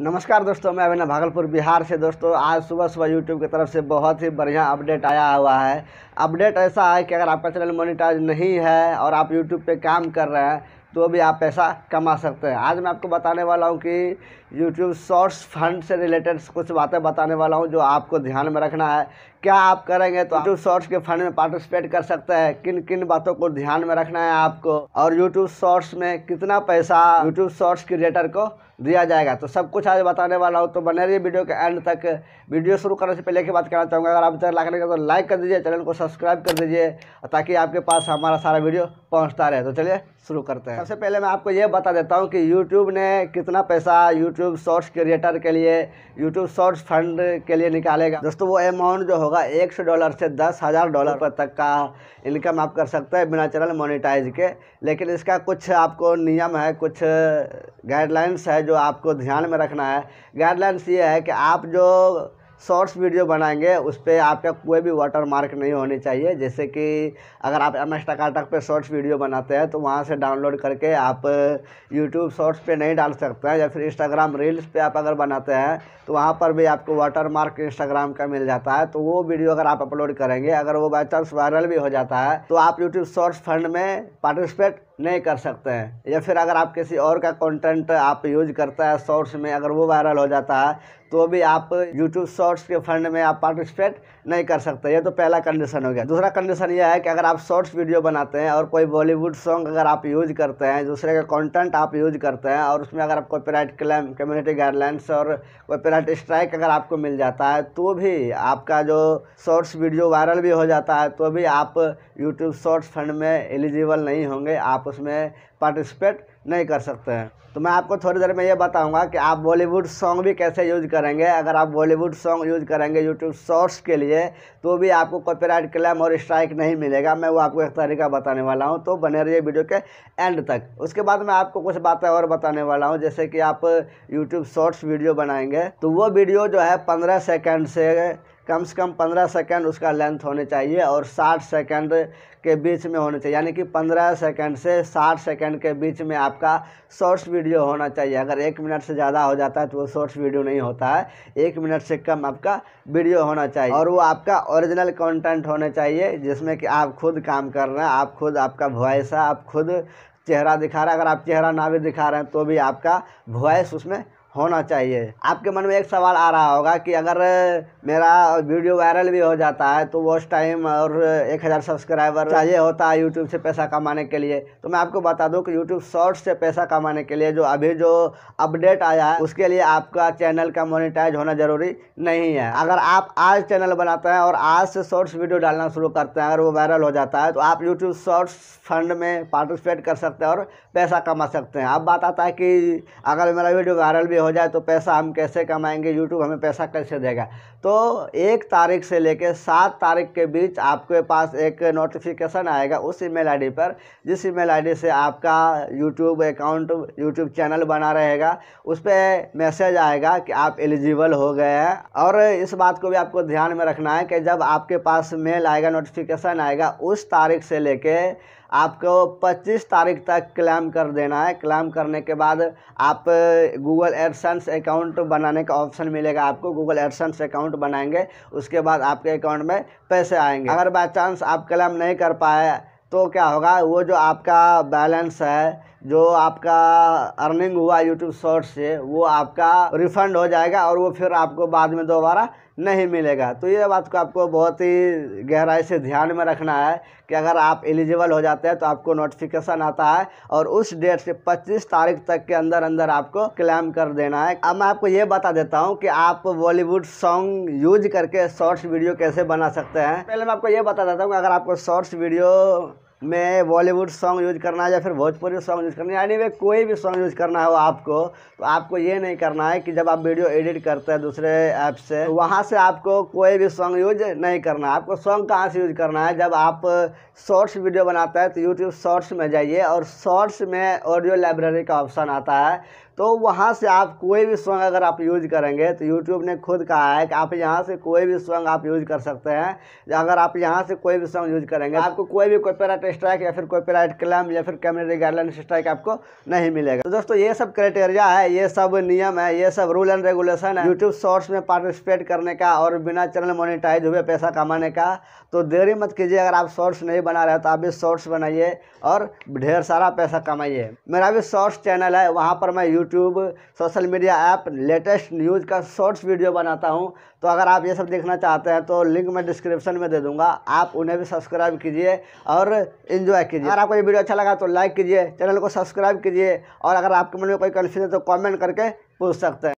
नमस्कार दोस्तों मैं अभिना भागलपुर बिहार से दोस्तों आज सुबह सुबह यूट्यूब की तरफ से बहुत ही बढ़िया अपडेट आया हुआ है अपडेट ऐसा है कि अगर आपका चैनल मोनिटाइज नहीं है और आप यूट्यूब पे काम कर रहे हैं तो भी आप पैसा कमा सकते हैं आज मैं आपको बताने वाला हूँ कि यूट्यूब शॉर्ट्स फंड से रिलेटेड कुछ बातें बताने वाला हूँ जो आपको ध्यान में रखना है क्या आप करेंगे तो यूट्यूब शॉर्ट्स के फंड में पार्टिसिपेट कर सकते हैं किन किन बातों को ध्यान में रखना है आपको और यूट्यूब शॉर्ट्स में कितना पैसा यूट्यूब शॉर्ट्स क्रिएटर को दिया जाएगा तो सब कुछ आज बताने वाला हूँ तो बने रही वीडियो के एंड तक वीडियो शुरू करने से पहले की बात करना चाहूँगा अगर आप चैनल लाइक करेंगे तो लाइक कर दीजिए चैनल को सब्सक्राइब कर दीजिए ताकि आपके पास हमारा सारा वीडियो पहुँचता रहे तो चलिए शुरू करते हैं सबसे पहले मैं आपको ये बता देता हूँ कि यूट्यूब ने कितना पैसा यूट्यूब शॉर्ट्स क्रिएटर के लिए यूट्यूब शॉर्ट्स फंड के लिए निकालेगा दोस्तों वो अमाउंट जो होगा एक सौ डॉलर से दस हज़ार डॉलर पर तक का इनकम आप कर सकते हैं बिना चैनल मोनिटाइज के लेकिन इसका कुछ आपको नियम है कुछ गाइडलाइंस है जो आपको ध्यान में रखना है गाइडलाइंस ये है कि आप जो शॉर्ट्स वीडियो बनाएंगे उस पर आपका कोई भी वाटर मार्क नहीं होनी चाहिए जैसे कि अगर आप एम एस टकाटक पर शॉर्ट्स वीडियो बनाते हैं तो वहाँ से डाउनलोड करके आप यूट्यूब शॉर्ट्स पे नहीं डाल सकते हैं या फिर इंस्टाग्राम रील्स पे आप अगर बनाते हैं तो वहाँ पर भी आपको वाटर मार्क इंस्टाग्राम का मिल जाता है तो वो वीडियो अगर आप अपलोड करेंगे अगर वो बाई चांस वायरल भी हो जाता है तो आप यूट्यूब शॉर्ट्स फंड में पार्टिसिपेट नहीं कर सकते हैं या फिर अगर आप किसी और का कंटेंट आप यूज करता है शॉर्ट्स में अगर वो वायरल हो जाता है तो भी आप यूट्यूब शॉर्ट्स के फंड में आप पार्टिसिपेट नहीं कर सकते ये तो पहला कंडीशन हो गया दूसरा कंडीशन यह है कि अगर आप शॉर्ट्स वीडियो बनाते हैं और कोई बॉलीवुड सॉन्ग अगर आप यूज करते हैं दूसरे का कंटेंट आप यूज करते हैं और उसमें अगर आप कोई पेराइट क्लेम कम्युनिटी गाइडलाइंस और कोई पेराइट स्ट्राइक अगर आपको मिल जाता है तो भी आपका जो शॉर्ट्स वीडियो वायरल भी हो जाता है तो भी आप यूट्यूब शॉर्ट्स फंड में एलिजिबल नहीं होंगे आप उसमें पार्टिसिपेट नहीं कर सकते हैं तो मैं आपको थोड़ी देर में ये बताऊंगा कि आप बॉलीवुड सॉन्ग भी कैसे यूज करेंगे अगर आप बॉलीवुड सॉन्ग यूज करेंगे यूट्यूब शॉर्ट्स के लिए तो भी आपको कॉपीराइट क्लेम और स्ट्राइक नहीं मिलेगा मैं वो आपको एक तरीका बताने वाला हूँ तो बने रहिए वीडियो के एंड तक उसके बाद मैं आपको कुछ बातें और बताने वाला हूँ जैसे कि आप यूट्यूब शॉर्ट्स वीडियो बनाएंगे तो वो वीडियो जो है पंद्रह सेकेंड से कम से कम पंद्रह सेकेंड उसका लेंथ होने चाहिए और साठ सेकेंड के बीच में होने चाहिए यानी कि पंद्रह सेकेंड से साठ सेकेंड के बीच में आपका शॉर्ट्स वीडियो होना चाहिए अगर एक मिनट से ज़्यादा हो जाता है तो वो शॉर्ट्स वीडियो नहीं होता है एक मिनट से कम आपका वीडियो होना चाहिए और वो आपका ओरिजिनल कॉन्टेंट होना चाहिए जिसमें कि आप खुद काम कर रहे हैं आप खुद आपका वॉइस है आप खुद चेहरा दिखा रहे हैं अगर आप चेहरा ना भी दिखा रहे हैं तो भी आपका वॉइस उसमें होना चाहिए आपके मन में एक सवाल आ रहा होगा कि अगर मेरा वीडियो वायरल भी हो जाता है तो वो उस टाइम और एक हज़ार सब्सक्राइबर चाहिए होता है यूट्यूब से पैसा कमाने के लिए तो मैं आपको बता दूं कि यूट्यूब शॉर्ट्स से पैसा कमाने के लिए जो अभी जो अपडेट आया है उसके लिए आपका चैनल का मोनिटाइज होना ज़रूरी नहीं है अगर आप आज चैनल बनाते हैं और आज से शॉर्ट्स वीडियो डालना शुरू करते हैं अगर वो वायरल हो जाता है तो आप यूट्यूब शॉर्ट्स फंड में पार्टिसिपेट कर सकते हैं और पैसा कमा सकते हैं अब बात आता है कि अगर मेरा वीडियो वायरल भी हो जाए तो पैसा हम कैसे कमाएंगे यूट्यूब हमें पैसा कैसे देगा तो एक तारीख से लेकर सात तारीख के बीच आपके पास एक नोटिफिकेशन आएगा उस ईमेल आईडी पर जिस ईमेल आईडी से आपका यूट्यूब अकाउंट यूट्यूब चैनल बना रहेगा उस पर मैसेज आएगा कि आप एलिजिबल हो गए हैं और इस बात को भी आपको ध्यान में रखना है कि जब आपके पास मेल आएगा नोटिफिकेशन आएगा उस तारीख से लेके आपको 25 तारीख तक क्लेम कर देना है क्लेम करने के बाद आप गूगल एडसेंस अकाउंट बनाने का ऑप्शन मिलेगा आपको गूगल एडसेंस अकाउंट बनाएंगे उसके बाद आपके अकाउंट में पैसे आएंगे अगर बाई चांस आप क्लेम नहीं कर पाए तो क्या होगा वो जो आपका बैलेंस है जो आपका अर्निंग हुआ यूट्यूब शॉर्ट से वो आपका रिफंड हो जाएगा और वो फिर आपको बाद में दोबारा नहीं मिलेगा तो ये बात को आपको बहुत ही गहराई से ध्यान में रखना है कि अगर आप एलिजिबल हो जाते हैं तो आपको नोटिफिकेशन आता है और उस डेट से 25 तारीख तक के अंदर अंदर आपको क्लेम कर देना है अब मैं आपको ये बता देता हूँ कि आप बॉलीवुड सॉन्ग यूज करके शॉर्ट्स वीडियो कैसे बना सकते हैं पहले मैं आपको ये बता देता हूँ कि अगर आपको शॉर्ट्स वीडियो में बॉलीवुड सॉन्ग यूज करना है या फिर भोजपुरी सॉन्ग यूज करना है यानी वे कोई भी सॉन्ग यूज करना हो आपको तो आपको ये नहीं करना है कि जब आप वीडियो एडिट करते हैं दूसरे ऐप से तो वहाँ से आपको कोई भी सॉन्ग यूज नहीं करना है आपको सॉन्ग कहाँ से यूज करना है जब आप शॉर्ट्स वीडियो बनाते हैं तो यूट्यूब शॉर्ट्स में जाइए और शॉर्ट्स में ऑडियो लाइब्रेरी का ऑप्शन आता है तो वहाँ से आप कोई भी सॉन्ग अगर आप यूज करेंगे तो यूट्यूब ने खुद कहा है कि आप यहाँ से कोई भी सॉन्ग आप यूज कर सकते हैं अगर आप यहाँ से कोई भी सॉन्ग यूज करेंगे तो आपको कोई भी कॉपी पे स्ट्राइक या फिर कॉपीराइट क्लेम या फिर कम्युनिटी गाइडलाइन स्ट्राइक आपको नहीं मिलेगा तो दोस्तों ये सब क्राइटेरिया है ये सब नियम है ये सब रूल एंड रेगुलेशन है यूट्यूब शॉर्ट्स में पार्टिसिपेट करने का और बिना चैनल मोनिटाइज हुए पैसा कमाने का तो देरी मत कीजिए अगर आप शॉर्ट्स नहीं बना रहे तो आप भी शॉर्ट्स बनाइए और ढेर सारा पैसा कमाइए मेरा भी शॉर्ट्स चैनल है वहाँ पर मैं YouTube social media app latest news का शॉर्ट्स वीडियो बनाता हूँ तो अगर आप ये सब देखना चाहते हैं तो लिंक मैं डिस्क्रिप्शन में दे दूँगा आप उन्हें भी सब्सक्राइब कीजिए और इन्जॉय कीजिए अगर आपको ये वीडियो अच्छा लगा तो लाइक कीजिए चैनल को सब्सक्राइब कीजिए और अगर आपके मन में कोई कन्फ्यूजन है तो कॉमेंट करके पूछ सकते हैं